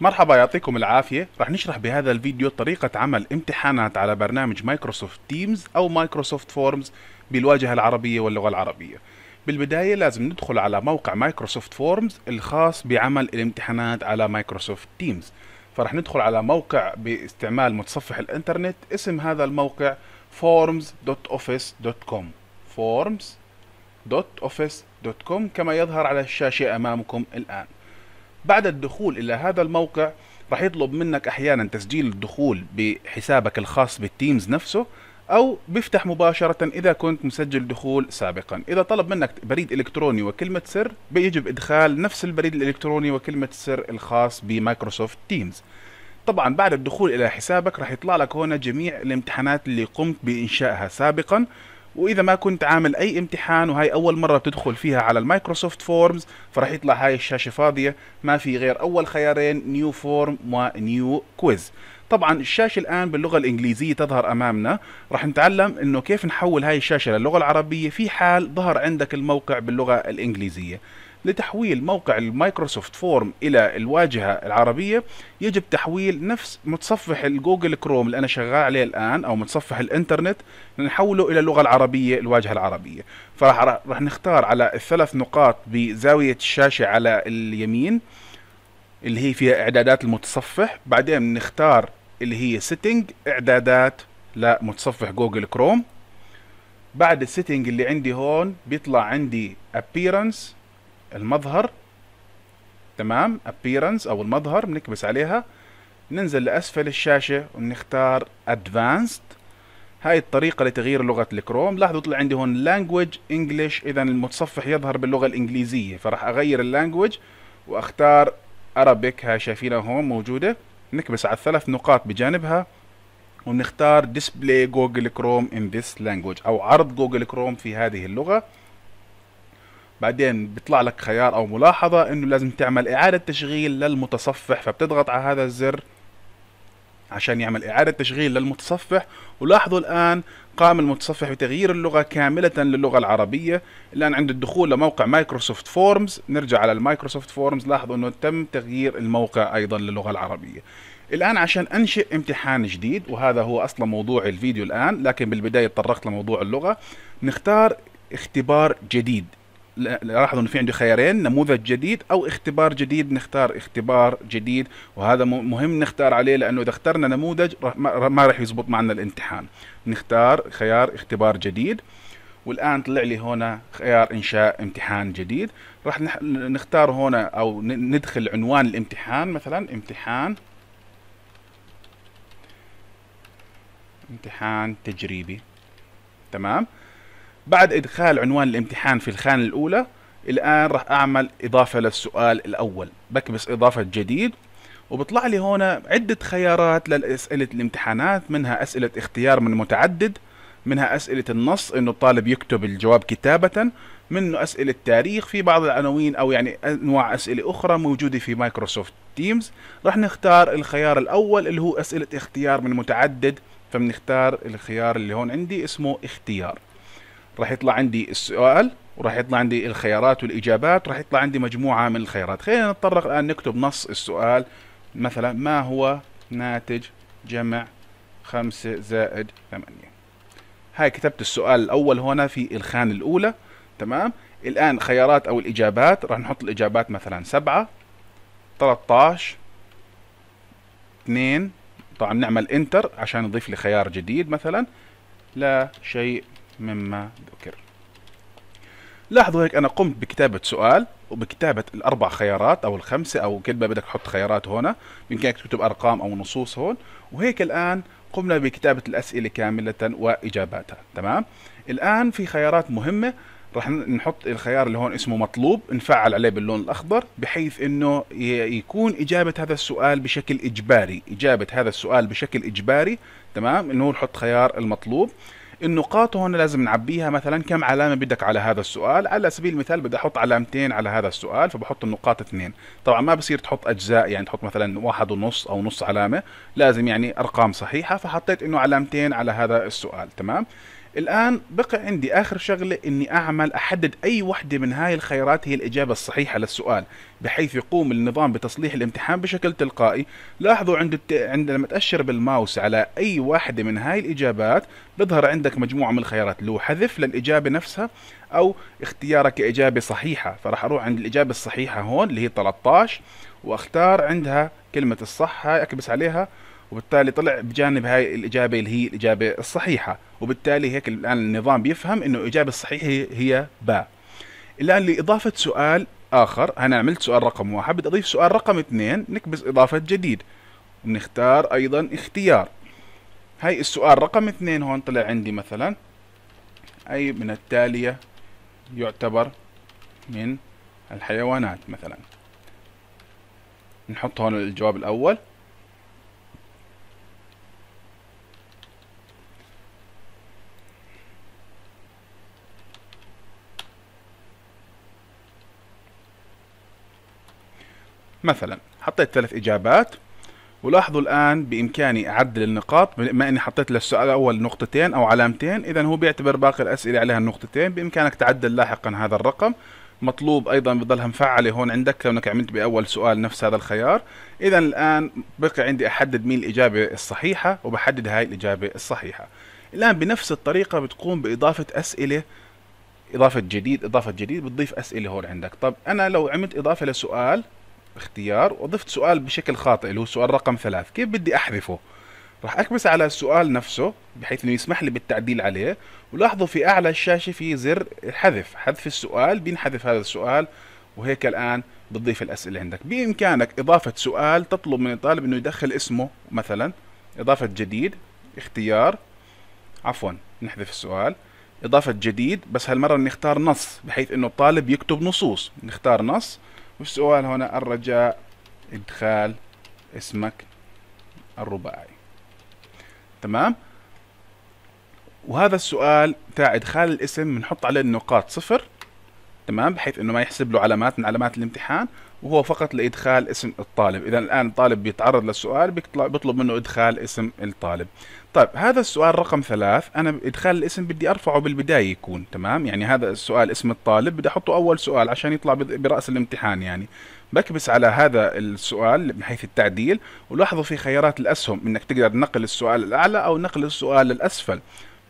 مرحبا يعطيكم العافية رح نشرح بهذا الفيديو طريقة عمل امتحانات على برنامج مايكروسوفت تيمز أو مايكروسوفت فورمز بالواجهة العربية واللغة العربية بالبداية لازم ندخل على موقع مايكروسوفت فورمز الخاص بعمل الامتحانات على مايكروسوفت تيمز فرح ندخل على موقع باستعمال متصفح الانترنت اسم هذا الموقع forms.office.com forms.office.com كما يظهر على الشاشة أمامكم الآن بعد الدخول الى هذا الموقع راح يطلب منك احيانا تسجيل الدخول بحسابك الخاص بالتيمز نفسه او بيفتح مباشره اذا كنت مسجل دخول سابقا اذا طلب منك بريد الكتروني وكلمه سر بيجب ادخال نفس البريد الالكتروني وكلمه السر الخاص بمايكروسوفت تيمز طبعا بعد الدخول الى حسابك راح يطلع لك هنا جميع الامتحانات اللي قمت بانشائها سابقا واذا ما كنت عامل اي امتحان وهي اول مره بتدخل فيها على المايكروسوفت فورمز فراح يطلع هاي الشاشه فاضيه ما في غير اول خيارين نيو فورم ونيو كويز طبعا الشاشة الآن باللغة الإنجليزية تظهر أمامنا راح نتعلم أنه كيف نحول هاي الشاشة للغة العربية في حال ظهر عندك الموقع باللغة الإنجليزية لتحويل موقع المايكروسوفت فورم الى الواجهه العربيه يجب تحويل نفس متصفح الجوجل كروم اللي انا شغال عليه الان او متصفح الانترنت نحوله الى اللغه العربيه الواجهه العربيه فراح راح نختار على الثلاث نقاط بزاويه الشاشه على اليمين اللي هي فيها اعدادات المتصفح بعدين نختار اللي هي سيتنج اعدادات لمتصفح جوجل كروم بعد السيتنج اللي عندي هون بيطلع عندي appearance المظهر تمام appearance او المظهر بنكبس عليها ننزل لاسفل الشاشه وبنختار advanced هاي الطريقه لتغيير لغه الكروم لاحظوا طلع عندي هون لانجويج انجلش اذا المتصفح يظهر باللغه الانجليزيه فراح اغير اللانجويج واختار Arabic هاي شايفينها هون موجوده نكبس على الثلاث نقاط بجانبها ونختار display جوجل كروم in this language او عرض جوجل كروم في هذه اللغه بعدين بيطلع لك خيار او ملاحظه انه لازم تعمل اعاده تشغيل للمتصفح فبتضغط على هذا الزر عشان يعمل إعادة تشغيل للمتصفح ولاحظوا الآن قام المتصفح بتغيير اللغة كاملة للغة العربية الآن عند الدخول لموقع مايكروسوفت فورمز نرجع على المايكروسوفت فورمز لاحظوا أنه تم تغيير الموقع أيضا للغة العربية الآن عشان أنشئ امتحان جديد وهذا هو أصلا موضوع الفيديو الآن لكن بالبداية تطرقت لموضوع اللغة نختار اختبار جديد لاحظوا انه في عندي خيارين نموذج جديد او اختبار جديد نختار اختبار جديد وهذا مهم نختار عليه لانه اذا اخترنا نموذج ما راح يزبط معنا الامتحان نختار خيار اختبار جديد والان طلع لي هنا خيار انشاء امتحان جديد راح نختار هنا او ندخل عنوان الامتحان مثلا امتحان امتحان تجريبي تمام بعد إدخال عنوان الامتحان في الخانة الأولى الآن راح أعمل إضافة للسؤال الأول بكبس إضافة جديد وبطلع لي هنا عدة خيارات لأسئلة الامتحانات منها أسئلة اختيار من متعدد منها أسئلة النص إنه الطالب يكتب الجواب كتابة منه أسئلة تاريخ في بعض العناوين أو يعني أنواع أسئلة أخرى موجودة في مايكروسوفت تيمز راح نختار الخيار الأول اللي هو أسئلة اختيار من متعدد فبنختار الخيار اللي هون عندي اسمه اختيار راح يطلع عندي السؤال وراح يطلع عندي الخيارات والاجابات راح يطلع عندي مجموعه من الخيارات خلينا نتطرق الان نكتب نص السؤال مثلا ما هو ناتج جمع 5 زائد 8 هاي كتبت السؤال الاول هنا في الخانه الاولى تمام الان خيارات او الاجابات راح نحط الاجابات مثلا 7 13 2 طبعا نعمل انتر عشان نضيف لي خيار جديد مثلا لا شيء مما ذكر لاحظوا هيك أنا قمت بكتابة سؤال وبكتابة الأربع خيارات أو الخمسة أو كل ما بدك تحط خيارات هنا يمكنك تكتب أرقام أو نصوص هون وهيك الآن قمنا بكتابة الأسئلة كاملة وإجاباتها تمام الآن في خيارات مهمة راح نحط الخيار اللي هون اسمه مطلوب نفعل عليه باللون الاخضر بحيث انه يكون اجابه هذا السؤال بشكل اجباري اجابه هذا السؤال بشكل اجباري تمام انه نحط خيار المطلوب النقاط هون لازم نعبيها مثلا كم علامه بدك على هذا السؤال على سبيل المثال بدي احط علامتين على هذا السؤال فبحط النقاط اثنين طبعا ما بصير تحط اجزاء يعني تحط مثلا واحد ونص او نص علامه لازم يعني ارقام صحيحه فحطيت انه علامتين على هذا السؤال تمام الآن بقى عندي آخر شغلة إني أعمل أحدد أي وحدة من هاي الخيارات هي الإجابة الصحيحة للسؤال بحيث يقوم النظام بتصليح الامتحان بشكل تلقائي لاحظوا عند الت... عندما تأشر بالماوس على أي واحدة من هاي الإجابات بظهر عندك مجموعة من الخيارات لو حذف للإجابة نفسها أو اختيارك إجابة صحيحة فراح أروح عند الإجابة الصحيحة هون اللي هي 13 وأختار عندها كلمة الصح هاي أكبس عليها وبالتالي طلع بجانب هاي الاجابه اللي هي الاجابه الصحيحه وبالتالي هيك الان النظام بيفهم انه الاجابه الصحيحه هي باء الان لاضافه سؤال اخر انا عملت سؤال رقم واحد بدي اضيف سؤال رقم اثنين نكبس اضافه جديد ونختار ايضا اختيار هاي السؤال رقم اثنين هون طلع عندي مثلا اي من التاليه يعتبر من الحيوانات مثلا نحط هون الجواب الاول مثلا حطيت ثلاث إجابات ولاحظوا الآن بإمكاني أعدل النقاط بما أني حطيت للسؤال الأول نقطتين أو علامتين إذا هو بيعتبر باقي الأسئلة عليها النقطتين بإمكانك تعدل لاحقا هذا الرقم مطلوب أيضا بضلها مفعلة هون عندك كونك عملت بأول سؤال نفس هذا الخيار إذا الآن بقي عندي أحدد مين الإجابة الصحيحة وبحدد هاي الإجابة الصحيحة الآن بنفس الطريقة بتقوم بإضافة أسئلة إضافة جديد إضافة جديد بتضيف أسئلة هون عندك طب أنا لو عملت إضافة لسؤال اختيار وضفت سؤال بشكل خاطئ اللي هو سؤال رقم ثلاث كيف بدي احذفه راح اكبس على السؤال نفسه بحيث انه يسمح لي بالتعديل عليه ولاحظوا في اعلى الشاشه في زر الحذف حذف السؤال بينحذف هذا السؤال وهيك الان بتضيف الاسئله عندك بامكانك اضافه سؤال تطلب من الطالب انه يدخل اسمه مثلا اضافه جديد اختيار عفوا نحذف السؤال اضافه جديد بس هالمره نختار نص بحيث انه الطالب يكتب نصوص نختار نص والسؤال هنا الرجاء ادخال اسمك الرباعي تمام وهذا السؤال تاع ادخال الاسم بنحط عليه النقاط صفر تمام بحيث انه ما يحسب له علامات من علامات الامتحان وهو فقط لادخال اسم الطالب اذا الان الطالب بيتعرض للسؤال بيطلب منه ادخال اسم الطالب طيب هذا السؤال رقم ثلاث أنا إدخال الاسم بدي أرفعه بالبداية يكون تمام يعني هذا السؤال اسم الطالب بدي أحطه أول سؤال عشان يطلع برأس الامتحان يعني بكبس على هذا السؤال من حيث التعديل ولاحظوا في خيارات الأسهم إنك تقدر نقل السؤال الأعلى أو نقل السؤال الأسفل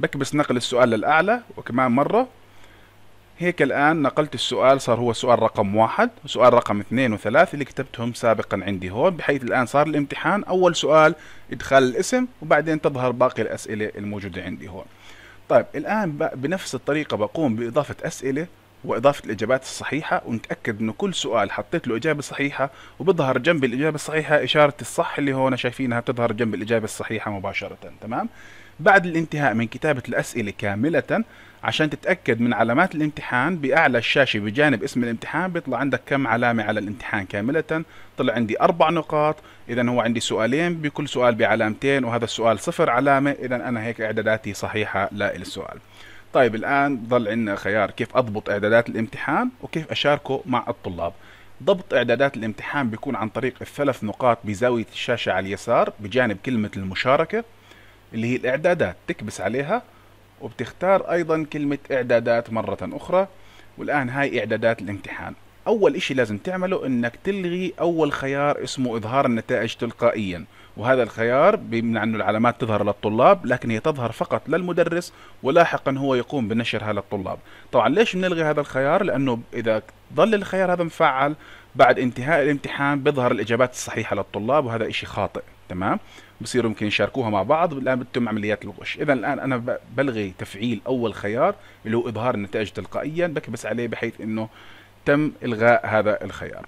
بكبس نقل السؤال للأعلى وكمان مرة هيك الآن نقلت السؤال صار هو سؤال رقم واحد وسؤال رقم اثنين وثلاث اللي كتبتهم سابقا عندي هون بحيث الآن صار الامتحان أول سؤال إدخال الاسم وبعدين تظهر باقي الأسئلة الموجودة عندي هون طيب الآن بنفس الطريقة بقوم بإضافة أسئلة وإضافة الإجابات الصحيحة ونتأكد إنه كل سؤال حطيت له إجابة صحيحة وبظهر جنب الإجابة الصحيحة إشارة الصح اللي هون شايفينها بتظهر جنب الإجابة الصحيحة مباشرة تمام بعد الانتهاء من كتابة الأسئلة كاملة عشان تتأكد من علامات الامتحان بأعلى الشاشة بجانب اسم الامتحان بيطلع عندك كم علامة على الامتحان كاملة طلع عندي أربع نقاط إذا هو عندي سؤالين بكل سؤال بعلامتين وهذا السؤال صفر علامة إذا أنا هيك إعداداتي صحيحة لا السؤال طيب الآن ظل عندنا خيار كيف أضبط إعدادات الامتحان وكيف أشاركه مع الطلاب ضبط إعدادات الامتحان بيكون عن طريق الثلاث نقاط بزاوية الشاشة على اليسار بجانب كلمة المشاركة اللي هي الاعدادات تكبس عليها وبتختار ايضا كلمة اعدادات مرة اخرى والان هاي اعدادات الامتحان اول اشي لازم تعمله انك تلغي اول خيار اسمه اظهار النتائج تلقائيا وهذا الخيار بيمنع انه العلامات تظهر للطلاب لكن هي تظهر فقط للمدرس ولاحقا هو يقوم بنشرها للطلاب طبعا ليش بنلغي هذا الخيار لانه اذا ظل الخيار هذا مفعل بعد انتهاء الامتحان بيظهر الاجابات الصحيحة للطلاب وهذا اشي خاطئ تمام بصيروا يمكن يشاركوها مع بعض الان بتتم عمليات الغش اذا الان انا بلغي تفعيل اول خيار اللي هو اظهار النتائج تلقائيا بكبس عليه بحيث انه تم الغاء هذا الخيار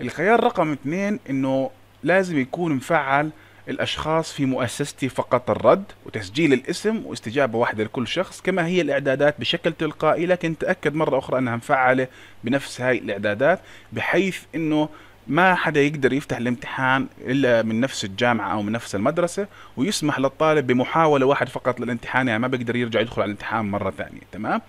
الخيار رقم اثنين انه لازم يكون مفعل الأشخاص في مؤسستي فقط الرد وتسجيل الاسم واستجابة واحدة لكل شخص كما هي الإعدادات بشكل تلقائي لكن تأكد مرة أخرى أنها مفعلة بنفس هاي الإعدادات بحيث أنه ما حدا يقدر يفتح الامتحان الا من نفس الجامعه او من نفس المدرسه ويسمح للطالب بمحاوله واحد فقط للامتحان يعني ما بيقدر يرجع يدخل على الامتحان مره ثانيه تمام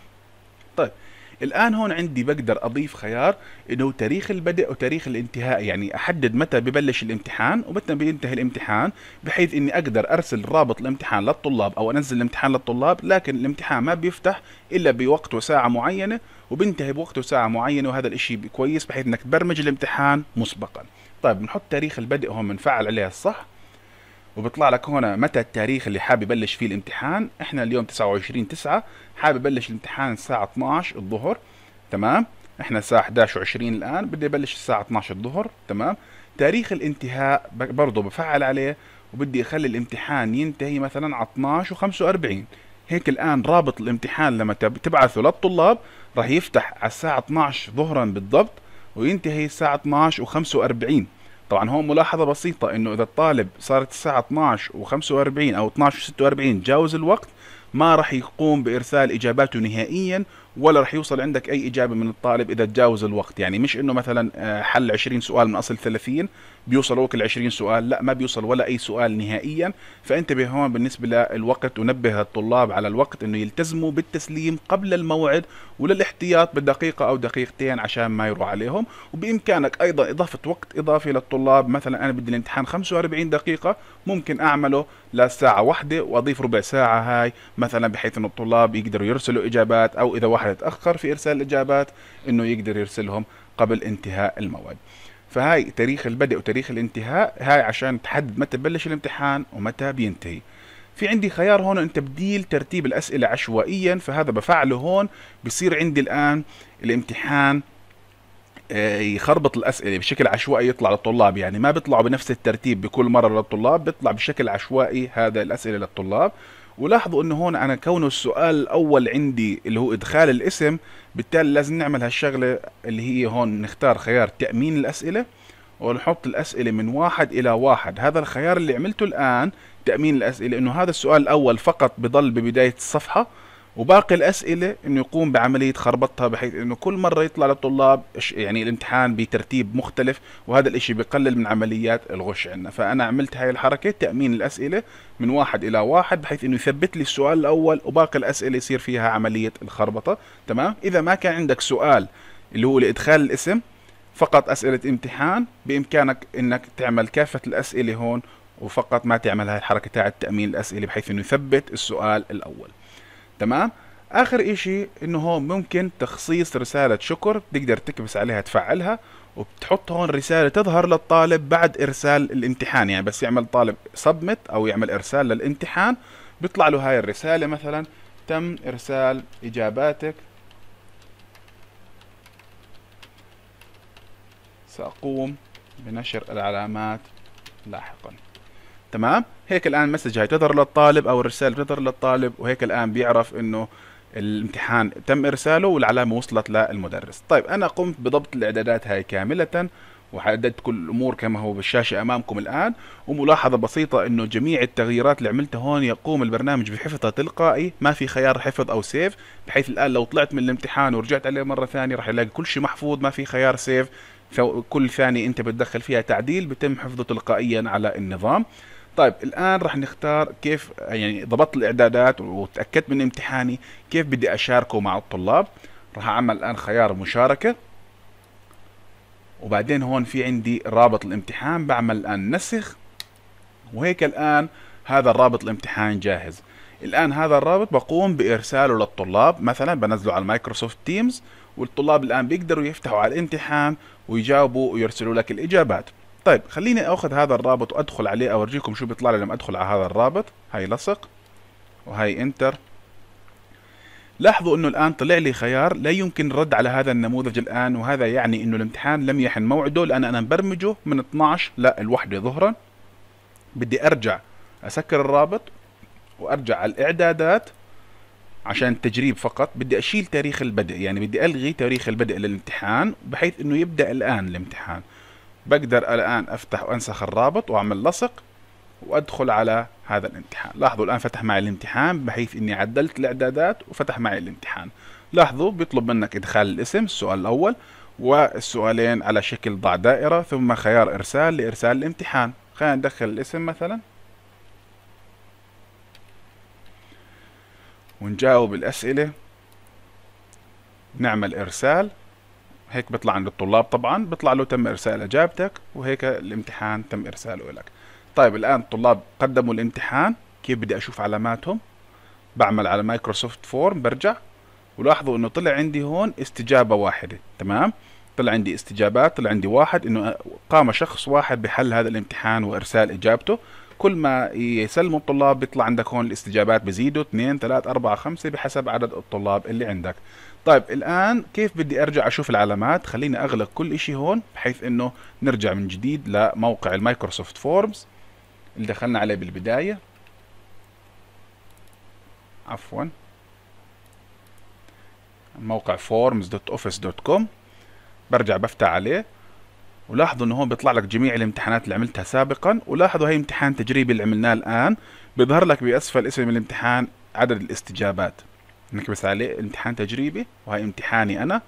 طيب الان هون عندي بقدر اضيف خيار انه تاريخ البدء وتاريخ الانتهاء يعني احدد متى ببلش الامتحان ومتى بينتهي الامتحان بحيث اني اقدر ارسل رابط الامتحان للطلاب او انزل الامتحان للطلاب لكن الامتحان ما بيفتح الا بوقت وساعه معينه وبينتهي بوقت وساعه معينه وهذا الاشي كويس بحيث انك تبرمج الامتحان مسبقا طيب بنحط تاريخ البدء هون بنفعل عليه الصح وبيطلع لك هون متى التاريخ اللي حابب يبلش فيه الامتحان احنا اليوم 29 9 حابب يبلش الامتحان الساعه 12 الظهر تمام احنا الساعه 11 و20 الان بدي ابلش الساعه 12 الظهر تمام تاريخ الانتهاء برضه بفعل عليه وبدي اخلي الامتحان ينتهي مثلا على 12 و45 هيك الان رابط الامتحان لما تبعثه للطلاب راح يفتح على الساعه 12 ظهرا بالضبط وينتهي الساعه 12 و45 طبعا هون ملاحظة بسيطة انه اذا الطالب صارت الساعة 12 و45 او 12 و46 تجاوز الوقت ما راح يقوم بارسال اجاباته نهائيا ولا رح يوصل عندك اي اجابه من الطالب اذا تجاوز الوقت يعني مش انه مثلا آه، حل 20 سؤال من اصل 30 بيوصلوا وقت ال 20 سؤال لا ما بيوصل ولا اي سؤال نهائيا فانت هون بالنسبه للوقت ونبه الطلاب على الوقت انه يلتزموا بالتسليم قبل الموعد وللاحتياط بدقيقه او دقيقتين عشان ما يروح عليهم وبامكانك ايضا اضافه وقت اضافي للطلاب مثلا انا بدي الامتحان 45 دقيقه ممكن اعمله لساعه واحده واضيف ربع ساعه هاي مثلا بحيث انه الطلاب يقدروا يرسلوا اجابات او اذا واحد يتاخر في ارسال الاجابات انه يقدر يرسلهم قبل انتهاء المواد فهاي تاريخ البدء وتاريخ الانتهاء هاي عشان تحدد متى ببلش الامتحان ومتى بينتهي في عندي خيار هون ان تبديل ترتيب الاسئله عشوائيا فهذا بفعله هون بصير عندي الان الامتحان آه، يخربط الاسئله بشكل عشوائي يطلع للطلاب يعني ما بيطلعوا بنفس الترتيب بكل مره للطلاب بيطلع بشكل عشوائي هذا الاسئله للطلاب ولاحظوا انه هون انا كونه السؤال الاول عندي اللي هو ادخال الاسم بالتالي لازم نعمل هالشغلة اللي هي هون نختار خيار تأمين الاسئلة ونحط الاسئلة من واحد الى واحد هذا الخيار اللي عملته الان تأمين الاسئلة انه هذا السؤال الاول فقط بضل ببداية الصفحة وباقي الاسئله انه يقوم بعمليه خربطها بحيث انه كل مره يطلع للطلاب يعني الامتحان بترتيب مختلف وهذا الاشي بقلل من عمليات الغش عندنا فانا عملت هاي الحركه تامين الاسئله من واحد الى واحد بحيث انه يثبت لي السؤال الاول وباقي الاسئله يصير فيها عمليه الخربطه تمام اذا ما كان عندك سؤال اللي هو لادخال الاسم فقط اسئله امتحان بامكانك انك تعمل كافه الاسئله هون وفقط ما تعمل هاي الحركه تاعت تامين الاسئله بحيث انه يثبت السؤال الاول تمام اخر اشي انه هون ممكن تخصيص رسالة شكر تقدر تكبس عليها تفعلها وبتحط هون رسالة تظهر للطالب بعد ارسال الامتحان يعني بس يعمل طالب سبمت او يعمل ارسال للامتحان بيطلع له هاي الرسالة مثلا تم ارسال اجاباتك ساقوم بنشر العلامات لاحقا تمام هيك الان مسج هاي تظهر للطالب او الرساله بتظهر للطالب وهيك الان بيعرف انه الامتحان تم ارساله والعلامه وصلت للمدرس طيب انا قمت بضبط الاعدادات هاي كامله وحددت كل الامور كما هو بالشاشه امامكم الان وملاحظه بسيطه انه جميع التغييرات اللي عملتها هون يقوم البرنامج بحفظها تلقائي ما في خيار حفظ او سيف بحيث الان لو طلعت من الامتحان ورجعت عليه مره ثانيه راح يلاقي كل شيء محفوظ ما في خيار سيف فكل ثانيه انت بتدخل فيها تعديل بتم حفظه تلقائيا على النظام طيب الان راح نختار كيف يعني ضبطت الاعدادات وتاكدت من امتحاني كيف بدي اشاركه مع الطلاب راح اعمل الان خيار مشاركه وبعدين هون في عندي رابط الامتحان بعمل الان نسخ وهيك الان هذا الرابط الامتحان جاهز الان هذا الرابط بقوم بارساله للطلاب مثلا بنزله على مايكروسوفت تيمز والطلاب الان بيقدروا يفتحوا على الامتحان ويجاوبوا ويرسلوا لك الاجابات طيب خليني اخذ هذا الرابط وادخل عليه اورجيكم شو بيطلع لي لما ادخل على هذا الرابط هاي لصق وهي انتر لاحظوا انه الان طلع لي خيار لا يمكن الرد على هذا النموذج الان وهذا يعني انه الامتحان لم يحن موعده لان انا مبرمجه من 12 لا الوحدة ظهرا بدي ارجع اسكر الرابط وارجع على الاعدادات عشان التجريب فقط بدي اشيل تاريخ البدء يعني بدي الغي تاريخ البدء للامتحان بحيث انه يبدا الان الامتحان بقدر الآن أفتح وأنسخ الرابط وأعمل لصق وأدخل على هذا الامتحان لاحظوا الآن فتح معي الامتحان بحيث أني عدلت الإعدادات وفتح معي الامتحان لاحظوا بيطلب منك إدخال الاسم السؤال الأول والسؤالين على شكل ضع دائرة ثم خيار إرسال لإرسال الامتحان خلينا ندخل الاسم مثلا ونجاوب الأسئلة نعمل إرسال هيك بيطلع عند الطلاب طبعا بيطلع له تم ارسال اجابتك وهيك الامتحان تم ارساله لك طيب الان الطلاب قدموا الامتحان كيف بدي اشوف علاماتهم بعمل على مايكروسوفت فورم برجع ولاحظوا انه طلع عندي هون استجابه واحده تمام طلع عندي استجابات طلع عندي واحد انه قام شخص واحد بحل هذا الامتحان وارسال اجابته كل ما يسلموا الطلاب بيطلع عندك هون الاستجابات بزيدوا 2 3 4 5 بحسب عدد الطلاب اللي عندك طيب الآن كيف بدي أرجع أشوف العلامات خليني أغلق كل شيء هون بحيث أنه نرجع من جديد لموقع المايكروسوفت فورمز اللي دخلنا عليه بالبداية عفوا موقع forms.office.com برجع بفتح عليه ولاحظوا انه هون بيطلع لك جميع الامتحانات اللي عملتها سابقا ولاحظوا هي امتحان تجريبي اللي عملناه الان بيظهر لك باسفل اسم الامتحان عدد الاستجابات نكبس عليه امتحان تجريبي وهي امتحاني انا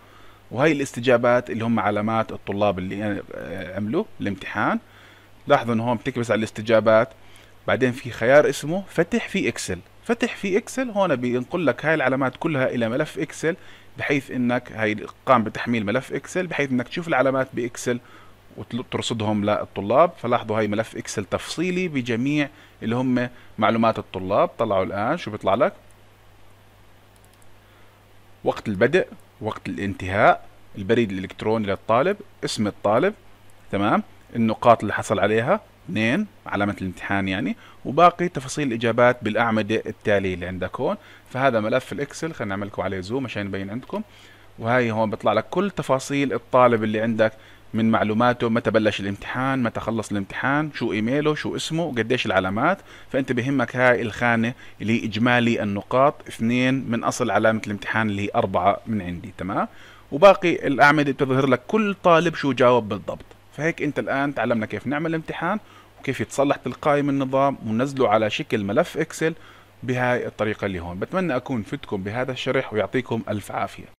وهي الاستجابات اللي هم علامات الطلاب اللي عملوا آه، الامتحان لاحظوا ان هون بتكبس على الاستجابات بعدين في خيار اسمه فتح في اكسل فتح في اكسل هون بينقل لك هاي العلامات كلها الى ملف اكسل بحيث انك هاي قام بتحميل ملف اكسل بحيث انك تشوف العلامات باكسل وترصدهم للطلاب فلاحظوا هاي ملف اكسل تفصيلي بجميع اللي هم معلومات الطلاب طلعوا الان شو بيطلع لك وقت البدء وقت الانتهاء البريد الالكتروني للطالب اسم الطالب تمام النقاط اللي حصل عليها اثنين علامة الامتحان يعني وباقي تفاصيل الإجابات بالأعمدة التالية اللي عندك هون فهذا ملف الإكسل خلينا نعمل لكم عليه زوم عشان يبين عندكم وهي هون بيطلع لك كل تفاصيل الطالب اللي عندك من معلوماته متى بلش الامتحان متى خلص الامتحان شو ايميله شو اسمه قديش العلامات فانت بهمك هاي الخانة اللي اجمالي النقاط اثنين من اصل علامة الامتحان اللي هي اربعة من عندي تمام وباقي الاعمدة بتظهر لك كل طالب شو جاوب بالضبط فهيك انت الان تعلمنا كيف نعمل امتحان وكيف يتصلح تلقائي من النظام ونزله على شكل ملف اكسل بهاي الطريقة اللي هون بتمنى أكون فدتكم بهذا الشرح ويعطيكم ألف عافية